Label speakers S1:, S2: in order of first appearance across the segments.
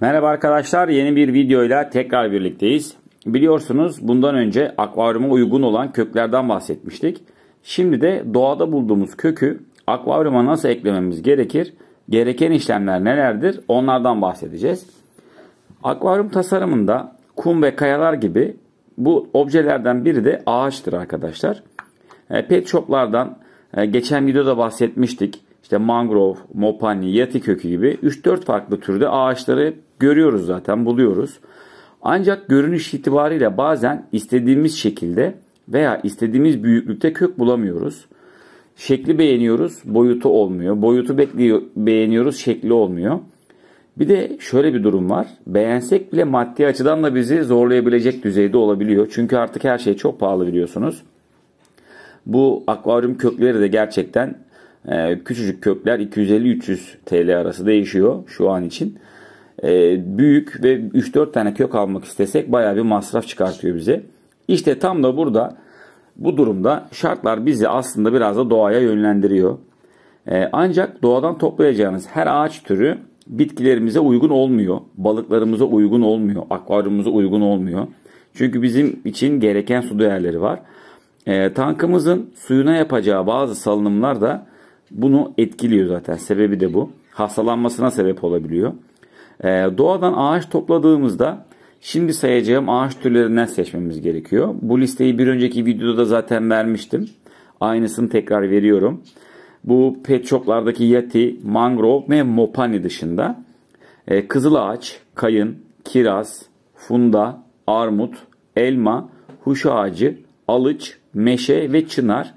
S1: Merhaba arkadaşlar yeni bir videoyla tekrar birlikteyiz. Biliyorsunuz bundan önce akvaryuma uygun olan köklerden bahsetmiştik. Şimdi de doğada bulduğumuz kökü akvaryuma nasıl eklememiz gerekir? Gereken işlemler nelerdir? Onlardan bahsedeceğiz. Akvaryum tasarımında kum ve kayalar gibi bu objelerden biri de ağaçtır arkadaşlar. E, pet shoplardan e, geçen videoda bahsetmiştik işte mangrove, mopani, yati kökü gibi 3-4 farklı türde ağaçları görüyoruz zaten, buluyoruz. Ancak görünüş itibariyle bazen istediğimiz şekilde veya istediğimiz büyüklükte kök bulamıyoruz. Şekli beğeniyoruz, boyutu olmuyor. Boyutu bekliyor, beğeniyoruz, şekli olmuyor. Bir de şöyle bir durum var. Beğensek bile maddi açıdan da bizi zorlayabilecek düzeyde olabiliyor. Çünkü artık her şey çok pahalı biliyorsunuz. Bu akvaryum kökleri de gerçekten ee, küçücük kökler 250-300 TL arası değişiyor şu an için. Ee, büyük ve 3-4 tane kök almak istesek baya bir masraf çıkartıyor bize. İşte tam da burada bu durumda şartlar bizi aslında biraz da doğaya yönlendiriyor. Ee, ancak doğadan toplayacağınız her ağaç türü bitkilerimize uygun olmuyor. Balıklarımıza uygun olmuyor. Akvaryumumuza uygun olmuyor. Çünkü bizim için gereken su değerleri var. E, tankımızın suyuna yapacağı bazı salınımlar da bunu etkiliyor zaten. Sebebi de bu. Hastalanmasına sebep olabiliyor. Ee, doğadan ağaç topladığımızda şimdi sayacağım ağaç türlerinden seçmemiz gerekiyor. Bu listeyi bir önceki videoda da zaten vermiştim. Aynısını tekrar veriyorum. Bu pet shoplardaki yati, mangrove ve mopani dışında e, kızıl ağaç, kayın, kiraz, funda, armut, elma, huş ağacı, alıç, meşe ve çınar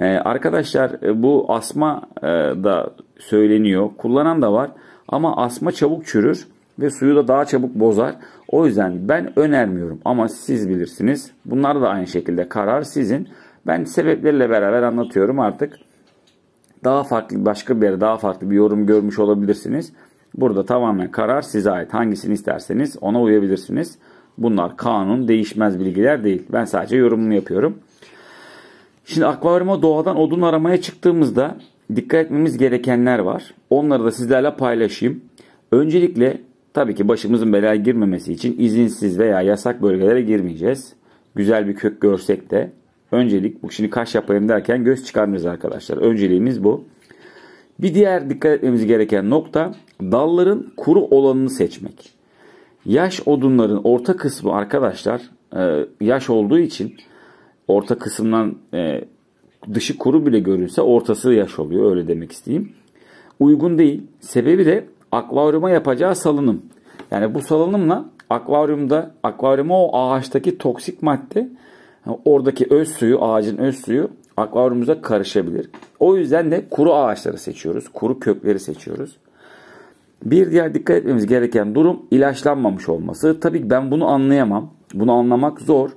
S1: ee, arkadaşlar e, bu asma e, da söyleniyor. Kullanan da var ama asma çabuk çürür ve suyu da daha çabuk bozar. O yüzden ben önermiyorum ama siz bilirsiniz. Bunlar da aynı şekilde karar sizin. Ben sebepleriyle beraber anlatıyorum artık. Daha farklı başka bir yere daha farklı bir yorum görmüş olabilirsiniz. Burada tamamen karar size ait. Hangisini isterseniz ona uyabilirsiniz. Bunlar kanun değişmez bilgiler değil. Ben sadece yorumunu yapıyorum. Şimdi akvaryuma doğadan odun aramaya çıktığımızda dikkat etmemiz gerekenler var. Onları da sizlerle paylaşayım. Öncelikle tabii ki başımızın belaya girmemesi için izinsiz veya yasak bölgelere girmeyeceğiz. Güzel bir kök görsek de öncelik bu. Şimdi kaş yapayım derken göz çıkarmayız arkadaşlar. Önceliğimiz bu. Bir diğer dikkat etmemiz gereken nokta dalların kuru olanını seçmek. Yaş odunların orta kısmı arkadaşlar e, yaş olduğu için orta kısımdan e, dışı kuru bile görünse ortası yaş oluyor öyle demek isteyeyim. Uygun değil. Sebebi de akvaryuma yapacağı salınım. Yani bu salınımla akvaryumda akvaryuma o ağaçtaki toksik madde oradaki öz suyu ağacın öz suyu akvaryumuza karışabilir. O yüzden de kuru ağaçları seçiyoruz. Kuru kökleri seçiyoruz. Bir diğer dikkat etmemiz gereken durum ilaçlanmamış olması. Tabii ben bunu anlayamam. Bunu anlamak zor.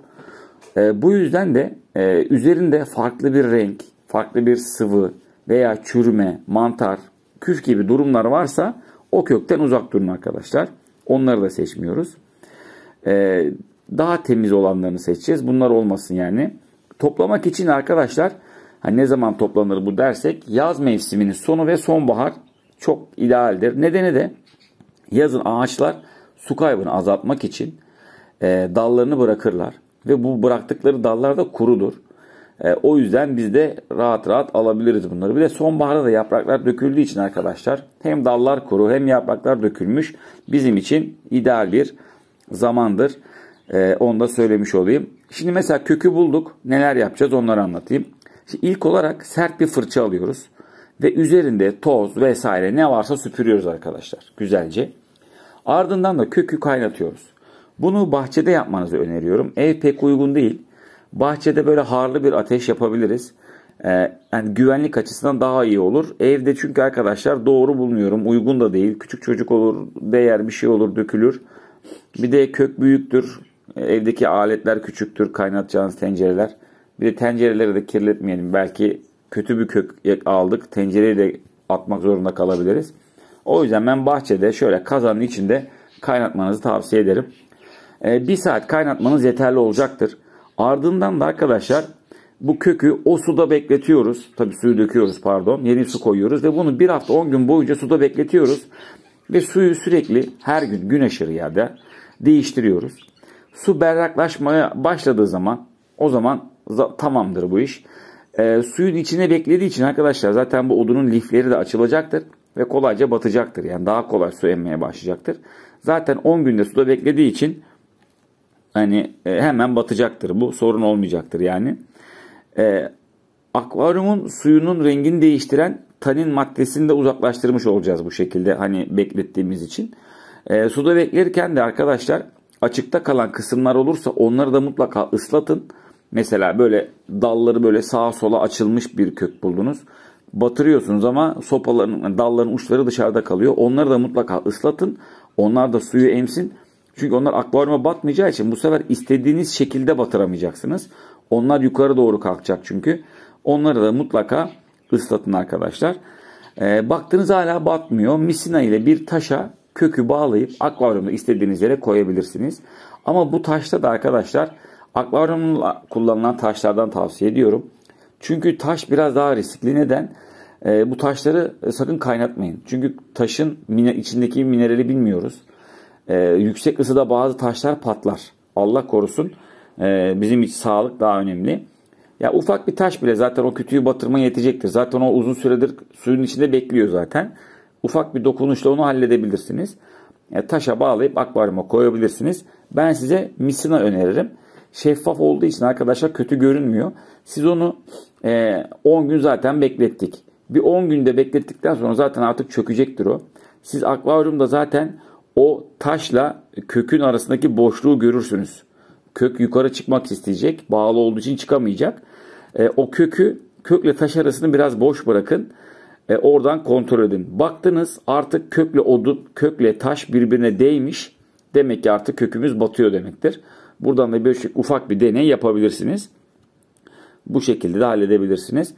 S1: E, bu yüzden de e, üzerinde farklı bir renk, farklı bir sıvı veya çürüme, mantar, küf gibi durumlar varsa o kökten uzak durun arkadaşlar. Onları da seçmiyoruz. E, daha temiz olanlarını seçeceğiz. Bunlar olmasın yani. Toplamak için arkadaşlar hani ne zaman toplanır bu dersek yaz mevsiminin sonu ve sonbahar çok idealdir. Nedeni de yazın ağaçlar su kaybını azaltmak için e, dallarını bırakırlar. Ve bu bıraktıkları dallar da kurudur. E, o yüzden biz de rahat rahat alabiliriz bunları. Bir de sonbaharda da yapraklar döküldüğü için arkadaşlar hem dallar kuru hem yapraklar dökülmüş bizim için ideal bir zamandır. E, onu da söylemiş olayım. Şimdi mesela kökü bulduk. Neler yapacağız onları anlatayım. Şimdi ilk olarak sert bir fırça alıyoruz. Ve üzerinde toz vesaire ne varsa süpürüyoruz arkadaşlar. Güzelce. Ardından da kökü kaynatıyoruz. Bunu bahçede yapmanızı öneriyorum. Ev pek uygun değil. Bahçede böyle harlı bir ateş yapabiliriz. Ee, yani güvenlik açısından daha iyi olur. Evde çünkü arkadaşlar doğru bulmuyorum. Uygun da değil. Küçük çocuk olur, değer bir şey olur, dökülür. Bir de kök büyüktür. Evdeki aletler küçüktür. Kaynatacağınız tencereler. Bir de tencereleri de kirletmeyelim. Belki kötü bir kök aldık. Tencereyi de atmak zorunda kalabiliriz. O yüzden ben bahçede şöyle kazanın içinde kaynatmanızı tavsiye ederim e, bir saat kaynatmanız yeterli olacaktır. Ardından da arkadaşlar bu kökü o suda bekletiyoruz. Tabi suyu döküyoruz pardon. Yeni su koyuyoruz ve bunu bir hafta 10 gün boyunca suda bekletiyoruz. Ve suyu sürekli her gün gün aşırı yerde değiştiriyoruz. Su berraklaşmaya başladığı zaman o zaman tamamdır bu iş. E, suyun içine beklediği için arkadaşlar zaten bu odunun lifleri de açılacaktır ve kolayca batacaktır. Yani daha kolay su emmeye başlayacaktır. Zaten 10 günde suda beklediği için hani e, hemen batacaktır. Bu sorun olmayacaktır yani. E, akvaryumun suyunun rengini değiştiren tanin maddesini de uzaklaştırmış olacağız bu şekilde hani beklettiğimiz için. E, suda beklerken de arkadaşlar açıkta kalan kısımlar olursa onları da mutlaka ıslatın. Mesela böyle dalları böyle sağa sola açılmış bir kök buldunuz. Batırıyorsunuz ama sopaların dalların uçları dışarıda kalıyor. Onları da mutlaka ıslatın. Onlar da suyu emsin. Çünkü onlar akvaryuma batmayacağı için bu sefer istediğiniz şekilde batıramayacaksınız. Onlar yukarı doğru kalkacak çünkü. Onları da mutlaka ıslatın arkadaşlar. E, baktınız hala batmıyor. Misina ile bir taşa kökü bağlayıp akvaryumda istediğiniz yere koyabilirsiniz. Ama bu taşta da arkadaşlar akvaryumla kullanılan taşlardan tavsiye ediyorum. Çünkü taş biraz daha riskli. Neden? E, bu taşları sakın kaynatmayın. Çünkü taşın içindeki minerali bilmiyoruz e, yüksek ısıda bazı taşlar patlar. Allah korusun e, bizim için sağlık daha önemli. Ya ufak bir taş bile zaten o kütüğü batırma yetecektir. Zaten o uzun süredir suyun içinde bekliyor zaten. Ufak bir dokunuşla onu halledebilirsiniz. E, taşa bağlayıp akvaryuma koyabilirsiniz. Ben size misina öneririm. Şeffaf olduğu için arkadaşlar kötü görünmüyor. Siz onu e, 10 gün zaten beklettik. Bir 10 günde beklettikten sonra zaten artık çökecektir o. Siz akvaryumda zaten o taşla kökün arasındaki boşluğu görürsünüz. Kök yukarı çıkmak isteyecek. Bağlı olduğu için çıkamayacak. E, o kökü kökle taş arasını biraz boş bırakın. E, oradan kontrol edin. Baktınız artık kökle odun, kökle taş birbirine değmiş. Demek ki artık kökümüz batıyor demektir. Buradan da bir şey, ufak bir deney yapabilirsiniz. Bu şekilde de halledebilirsiniz.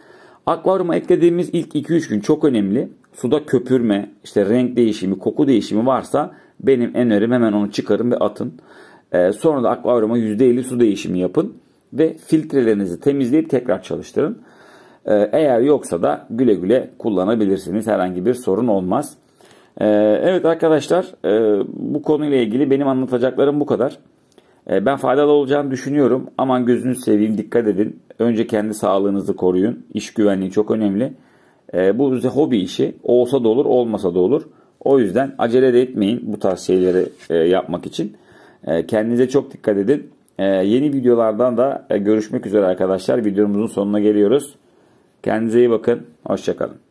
S1: Akvaryuma eklediğimiz ilk 2-3 gün çok önemli. Suda köpürme, işte renk değişimi, koku değişimi varsa benim en önerim hemen onu çıkarın ve atın. Ee, sonra da akvaryuma %50 su değişimi yapın ve filtrelerinizi temizleyip tekrar çalıştırın. Ee, eğer yoksa da güle güle kullanabilirsiniz. Herhangi bir sorun olmaz. Ee, evet arkadaşlar e, bu konuyla ilgili benim anlatacaklarım bu kadar. E, ben faydalı olacağını düşünüyorum. Aman gözünüzü seveyim dikkat edin. Önce kendi sağlığınızı koruyun. İş güvenliği çok önemli. E, bu hobi işi. Olsa da olur, olmasa da olur. O yüzden acele de etmeyin bu tarz şeyleri e, yapmak için. E, kendinize çok dikkat edin. E, yeni videolardan da e, görüşmek üzere arkadaşlar. Videomuzun sonuna geliyoruz. Kendinize iyi bakın. Hoşçakalın.